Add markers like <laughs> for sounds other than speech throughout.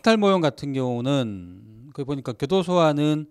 학탈 모형 같은 경우는 그 보니까 교도소와는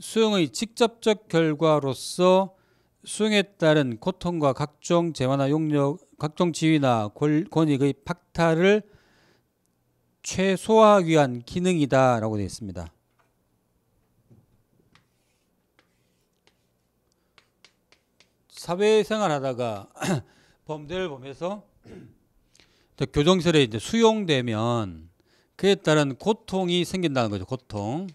수용의 직접적 결과로서 수용에 따른 고통과 각종 재화나 용역, 각종 지위나 권익의 박탈을 최소화하기 위한 기능이다라고 되어 있습니다. 사회생활 하다가 <clears throat> 범죄를 범해서 <clears throat> 교정설에 이제 수용되면 그에 따른 고통이 생긴다는 거죠. 고통.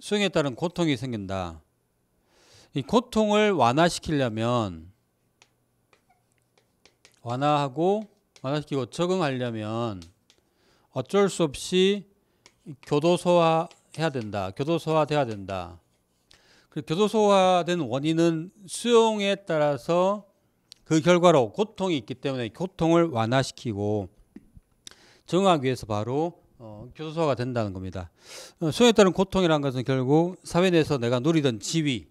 수행에 따른 고통이 생긴다. 이 고통을 완화시키려면 완화하고 완화시키고 적응하려면 어쩔 수 없이 교도소화 해야 된다. 교도소화 돼야 된다. 교도소화된 원인은 수용에 따라서 그 결과로 고통이 있기 때문에 고통을 완화시키고 정하기 위해서 바로 어, 교도소가 된다는 겁니다. 어, 수에 따른 고통이라는 것은 결국 사회 내에서 내가 누리던 지위,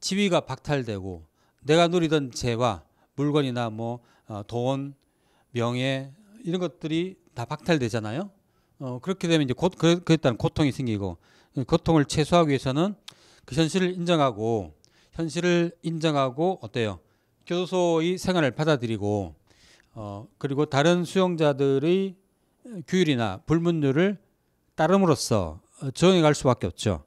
지위가 박탈되고 내가 누리던 재화, 물건이나 뭐 어, 돈, 명예 이런 것들이 다 박탈되잖아요. 어, 그렇게 되면 이제 곧 그, 그에 따른 고통이 생기고 고통을 최소화하기 위해서는 그 현실을 인정하고 현실을 인정하고 어때요? 교도소의 생활을 받아들이고 어, 그리고 다른 수용자들의 규율이나 불문율을 따름으로써 어, 적용해 갈 수밖에 없죠.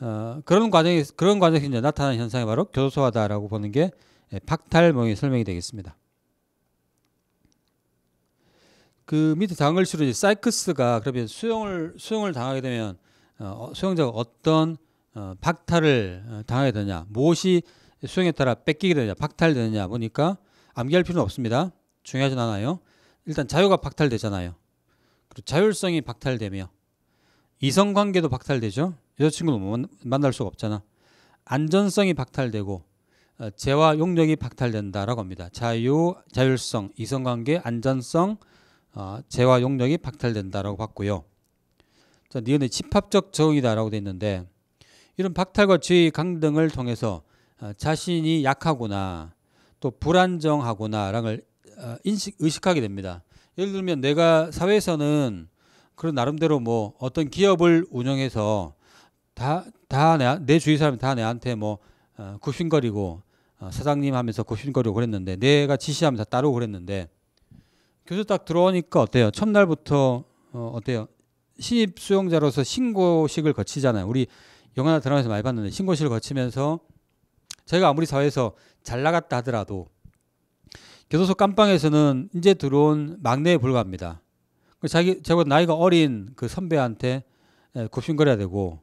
어, 그런 과정이 그런 과정에서 이제 나타나는 현상이 바로 교도소화다라고 보는 게 예, 박탈몽의 설명이 되겠습니다. 그 밑에 다음 글씨로 이제 사이크스가 그러면 수용을 수용을 당하게 되면 어, 어 수용자가 어떤 어, 박탈을 어, 당하게 되냐, 무엇이 수용에 따라 뺏기게 되냐, 박탈되느냐 보니까 암기할 필요는 없습니다. 중요하진 않아요. 일단 자유가 박탈되잖아요. 그리고 자율성이 박탈되며 이성 관계도 박탈되죠. 여자친구는 뭐 만날 수가 없잖아. 안전성이 박탈되고 어, 재화 용력이 박탈된다라고 합니다. 자유, 자율성, 이성관계, 안전성, 어, 재화 용력이 박탈된다라고 봤고요. 자, 니은의 집합적 적응이다라고 돼 있는데 이런 박탈과 지위 강등을 통해서 어, 자신이 약하구나 또 불안정하구나라는 걸 인식 의식하게 됩니다. 예를 들면 내가 사회에서는 그런 나름대로 뭐 어떤 기업을 운영해서 다 다 내 주위 사람이 다 내한테 뭐 어, 굽신거리고 어, 사장님 하면서 굽신거리고 그랬는데 내가 지시하면서 따로 그랬는데 교수 딱 들어오니까 어때요? 첫날부터 어, 어때요? 신입 수용자로서 신고식을 거치잖아요. 우리 영화나 드라마에서 많이 봤는데 신고식을 거치면서 저희가 아무리 사회에서 잘 나갔다 하더라도 개소서 깜빵에서는 이제 들어온 막내에 불과합니다. 그 자기 저보다 나이가 어린 그 선배한테 굽신거려야 예, 되고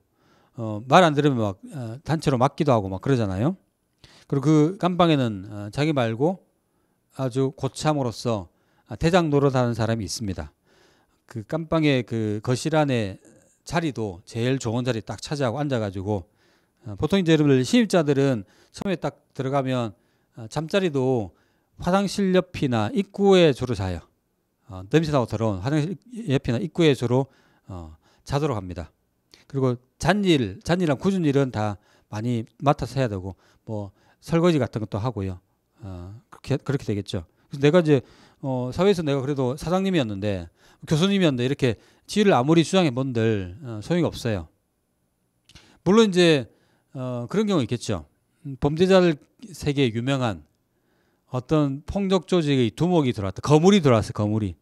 어, 말안 들으면 막 어, 단체로 맞기도 하고 막 그러잖아요. 그리고 그 깜빵에는 어, 자기 말고 아주 고참으로서 대장 노릇하는 사람이 있습니다. 그 깜빵의 그 거실 안에 자리도 제일 좋은 자리 딱 차지하고 앉아가지고 어, 보통 이제 여러분 신입자들은 처음에 딱 들어가면 어, 잠자리도 화장실 옆이나 입구에 주로 자요. 어, 냄새나고 더러운 화장실 옆이나 입구에 주로 어, 자도록 합니다. 그리고 잔일, 잔일랑 굳은 일은 다 많이 맡아서 해야 되고 뭐 설거지 같은 것도 하고요. 어, 그렇게 그렇게 되겠죠. 그래서 내가 이제 어, 사회에서 내가 그래도 사장님이었는데 교수님이었는데 이렇게 지위를 아무리 주장해 뭔들 어, 소용이 없어요. 물론 이제 어, 그런 경우 있겠죠. 음, 범죄자들 세계 유명한 어떤 폭력 조직의 두목이 들어왔다. 거물이 들어왔어, 거물이.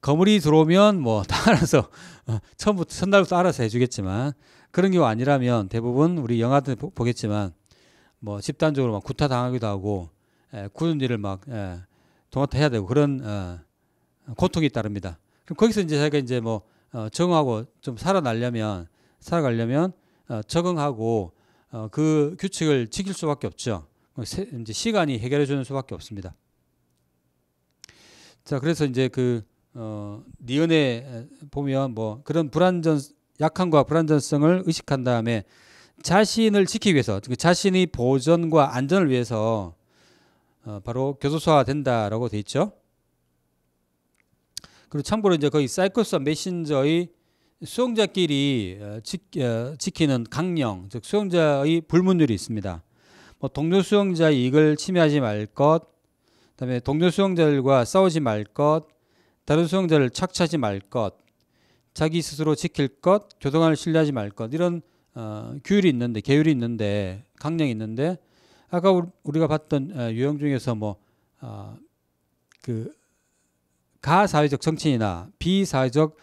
거물이 들어오면 뭐따라아서 <laughs> 어, 처음부터 첫날부터 알아서 해주겠지만 그런 경우 아니라면 대부분 우리 영화들 보겠지만 뭐 집단적으로 막 구타 당하기도 하고 에, 예, 굳은 일을 막 에, 예, 동맡아 해야 되고 그런 어, 고통이 따릅니다. 그럼 거기서 이제 자기가 이제 뭐 어, 적응하고 좀 살아나려면 살아가려면 어, 적응하고 어, 그 규칙을 지킬 수밖에 없죠. 어, 이제 시간이 해결해 주는 수밖에 없습니다. 자, 그래서 이제 그 어, 니은에 보면 뭐 그런 불안전 약함과 불안전성을 의식한 다음에 자신을 지키기 위해서 자신의 보존과 안전을 위해서 어, 바로 교도소화 된다라고 돼 있죠. 그리고 참고로 이제 거의 사이코스 메신저의 수용자끼리 어, 어, 지키는 강령, 즉 수용자의 불문율이 있습니다. 뭐 동료 수용자 이익을 침해하지 말 것, 그다음에 동료 수용자들과 싸우지 말 것, 다른 수용자를 착취하지 말 것, 자기 스스로 지킬 것, 교도관을 신뢰하지 말 것 이런 어, 규율이 있는데 계율이 있는데 강령이 있는데 아까 우리가 봤던 어, 유형 중에서 뭐 어, 그 가사회적 정치인이나 비사회적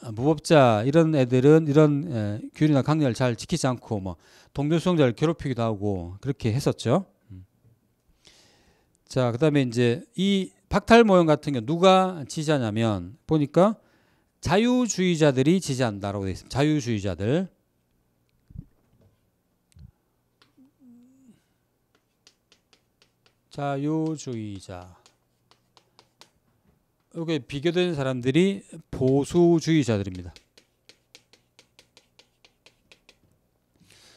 아, 무법자 이런 애들은 이런 에, 예, 규율이나 강렬을잘 지키지 않고 뭐 동료 수용자를 괴롭히기도 하고 그렇게 했었죠. 음. 자, 그다음에 이제 이 박탈 모형 같은 경 누가 지지하냐면 보니까 자유주의자들이 지지한다라고 돼 있습니다. 자유주의자들. 자유주의자. 이렇게 비교된 사람들이 보수주의자들입니다.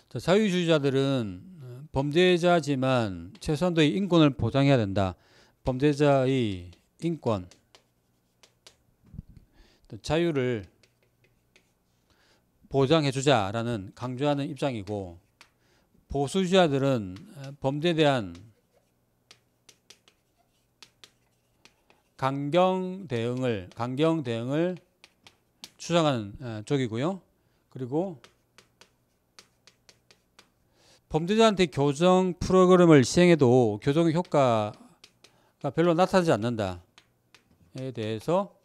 자, 사회주의자들은 범죄자지만 최소한도 인권을 보장해야 된다. 범죄자의 인권, 자유를 보장해주자라는 강조하는 입장이고 보수주의자들은 범죄에 대한 강경 대응을 강경 대응을 추정하는 어, 쪽이고요. 그리고 범죄자한테 교정 프로그램을 시행해도 교정 효과가 별로 나타나지 않는다에 대해서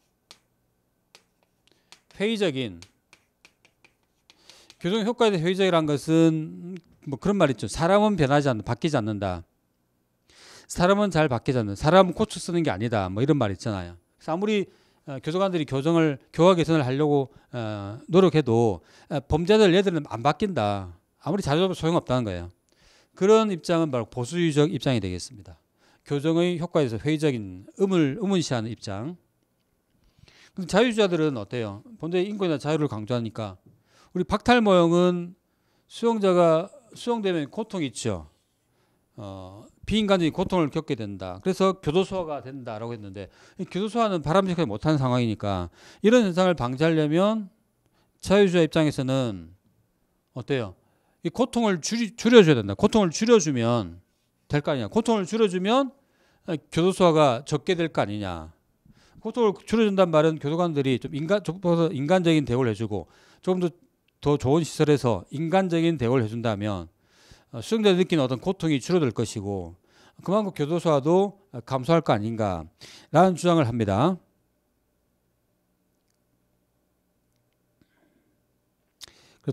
회의적인 교정 효과에 대해 회의적이라는 것은 뭐 그런 말 있죠. 사람은 변하지 않는다. 바뀌지 않는다. 사람은 잘 바뀌잖아요. 사람은 고쳐 쓰는 게 아니다. 뭐 이런 말 있잖아요. 그래서 아무리 어, 교도관들이 교정을 교화 개선을 하려고 어, 노력해도 어, 범죄자들 얘들은 안 바뀐다. 아무리 자료도 소용없다는 거예요. 그런 입장은 바로 보수주의적 입장이 되겠습니다. 교정의 효과에 서 회의적인 의문, 의문시하는 입장. 근데 자유주의자들은 어때요? 본래의 인권이나 자유를 강조하니까 우리 박탈 모형은 수용자가 수용되면 고통이 있죠. 어, 비인간적인 고통을 겪게 된다. 그래서 교도소화가 된다라고 했는데 교도소화는 바람직하게 못한 상황이니까 이런 현상을 방지하려면 자유주의 입장에서는 어때요? 이 고통을 줄이, 줄여줘야 된다. 고통을 줄여주면 될 거 아니냐. 고통을 줄여주면 교도소화가 적게 될 거 아니냐. 고통을 줄여준단 말은 교도관들이 좀 인간, 인간적인 대우를 해주고 조금 더, 더 좋은 시설에서 인간적인 대우를 해준다면 어, 수용자들이 느끼는 어떤 고통이 줄어들 것이고 그만큼 교도소와도 감소할 거 아닌가라는 주장을 합니다.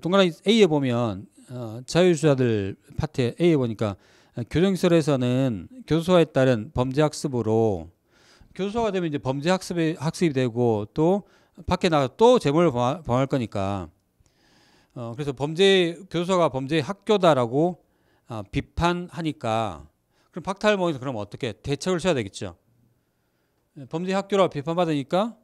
동그라미 A에 보면 어, 자유주자들 파트 A에 보니까 교정설에서는 교도소에 따른 범죄학습으로 교도소가 되면 이제 범죄학습이 학습이 되고 또 밖에 나가 또 재물을 범할 거니까 어, 그래서 범죄 교도가 범죄 학교다라고 어, 비판하니까 그럼 박탈모에서 그럼 어떻게 대책을 써야 되겠죠. 예, 범죄 학교라 비판받으니까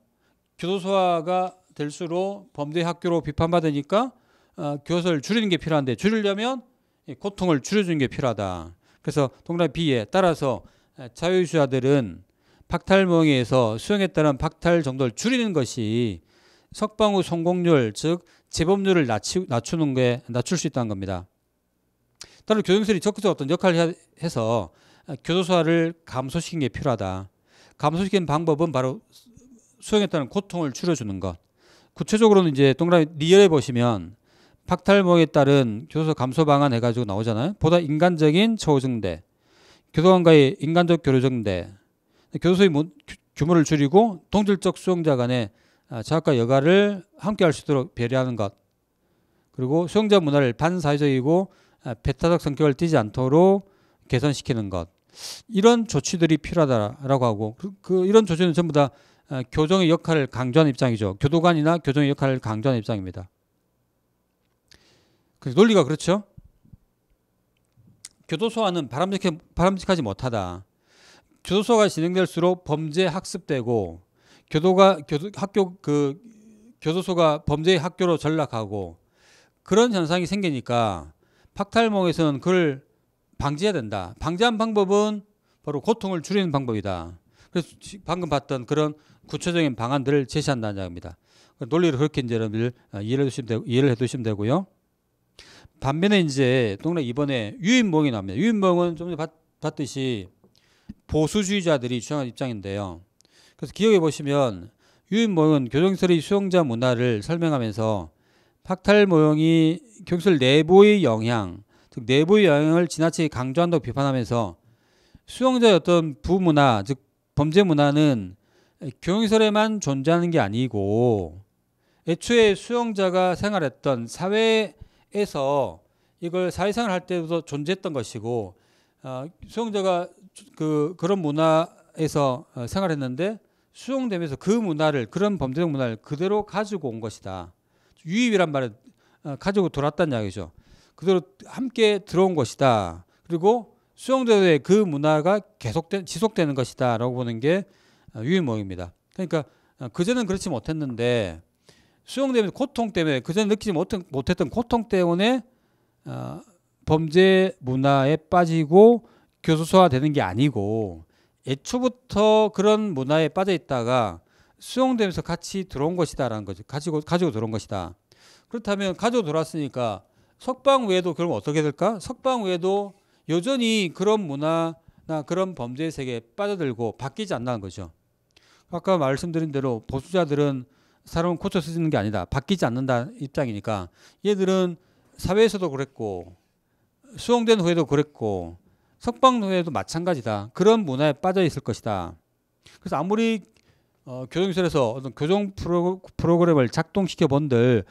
교도소화가 될수록 범죄 학교로 비판받으니까 어, 아, 교도를 줄이는 게 필요한데 줄이려면 예, 고통을 줄여주는 게 필요하다. 그래서 동그라에 따라서 예, 자유주의자들은 박탈 모형에서 수용했다는 박탈 정도를 줄이는 것이 석방후 성공률 즉 재범률을 낮추, 낮추는 게 낮출 수 있다는 겁니다. 따로 교정설이 적극적 어떤 역할을 해서 아, 교도소화를 감소시킨 게 필요하다. 감소시킨 방법은 바로 수용에 따른 고통을 줄여주는 것. 구체적으로는 이제 동그라미 리얼에 보시면 박탈목에 따른 교도소 감소 방안 해가지고 나오잖아요. 보다 인간적인 처우 증대, 교도관과의 인간적 교류 증대, 교도소의 규모를 줄이고 동질적 수용자 간의 아, 자학과 여가를 함께 할 수 있도록 배려하는 것 그리고 수용자 문화를 반사회적이고 아, 배타적 성격을 띠지 않도록 개선시키는 것 이런 조치들이 필요하다라고 하고 그, 그 이런 조치는 전부 다 아, 교정의 역할을 강조하는 입장이죠. 교도관이나 교정의 역할을 강조하는 입장입니다. 그 논리가 그렇죠. 교도소와는 바람직해, 바람직하지 못하다. 교도소가 진행될수록 범죄 학습되고 교도가 교도 학교 그 교도소가 범죄의 학교로 전락하고 그런 현상이 생기니까 박탈몽에서는 그걸 방지해야 된다. 방지한 방법은 바로 고통을 줄이는 방법이다. 그래서 방금 봤던 그런 구체적인 방안들을 제시한다는 겁니다. 논리를 그렇게 이제 여러분들 어, 이해를 해두시면, 되고, 이해를 해두시면 되고요. 반면에 이제 동네 이번에 유인봉이 나옵니다. 유인봉은 좀 봤, 봤듯이 보수주의자들이 주장한 입장인데요. 그래서 기억해 보시면 유인 모형은 교정설의 수용자 문화를 설명하면서 박탈 모형이 교육설 내부의 영향, 즉 내부의 영향을 지나치게 강조한다고 비판하면서 수용자의 어떤 부문화, 즉 범죄 문화는 교정설에만 존재하는 게 아니고 애초에 수용자가 생활했던 사회에서 이걸 사회생활 할 때부터 존재했던 것이고 어, 수용자가 그 그런 문화에서 어, 생활했는데 수용되면서 그 문화를 그런 범죄적 문화를 그대로 가지고 온 것이다. 유입이란 말은 어, 가지고 돌았다는 이야기죠. 그대로 함께 들어온 것이다. 그리고 수용제도의 그 문화가 계속된 지속되는 것이다라고 보는 게 어, 유입 모입니다 그러니까 어, 그전엔 그렇지 못했는데 수용되면 고통 때문에 그전 느끼지 못했던, 고통 때문에 범죄 문화에 빠지고 교수소화되는 게 아니고 애초부터 그런 문화에 빠져 있다가 수용되면서 같이 들어온 것이다라는 거죠. 가지고 가지고 들어온 것이다. 그렇다면 가지고 들어왔으니까 석방 외에도 그럼 어떻게 될까? 석방 외에도 여전히 그런 문화나 그런 범죄 세계에 빠져들고 바뀌지 않는 거죠. 아까 말씀드린 대로 보수자들은 사람은 고쳐 쓰는 게 아니다. 바뀌지 않는다 입장이니까 얘들은 사회에서도 그랬고 수용된 후에도 그랬고 석방노예도 마찬가지다. 그런 문화에 빠져 있을 것이다. 그래서 아무리 어, 교정시설에서 어떤 교정 프로, 프로그램을 작동시켜 본들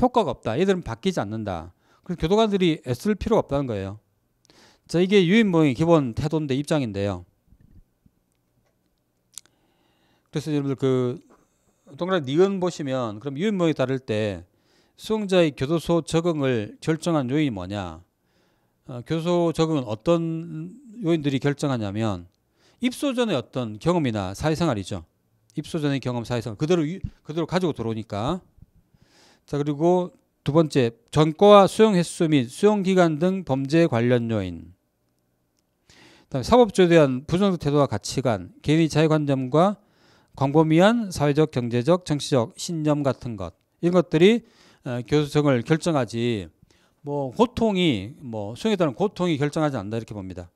효과가 없다. 얘들은 바뀌지 않는다. 그래서 교도관들이 애쓸 필요가 없다는 거예요. 자, 이게 유인모의 기본 태도인데 입장인데요. 그래서 여러분들 그 동그라미 니은 보시면 그럼 유인모에 다를때 수용자의 교도소 적응을 결정한 요인이 뭐냐? 어, 교수 적응은 어떤 요인들이 결정하냐면 입소 전의 어떤 경험이나 사회생활이죠. 입소 전의 경험, 사회생활 그대로 그대로 가지고 들어오니까. 자 그리고 두 번째 전과와 수용 횟수 및 수용 기간 등 범죄 관련 요인. 그다음 사법주에 대한 부정적 태도와 가치관, 개인의 자유관념과 광범위한 사회적, 경제적, 정치적 신념 같은 것 이런 것들이 어, 교수성을 결정하지 뭐 고통이 뭐 수행에 따른 고통이 결정하지 않는다 이렇게 봅니다.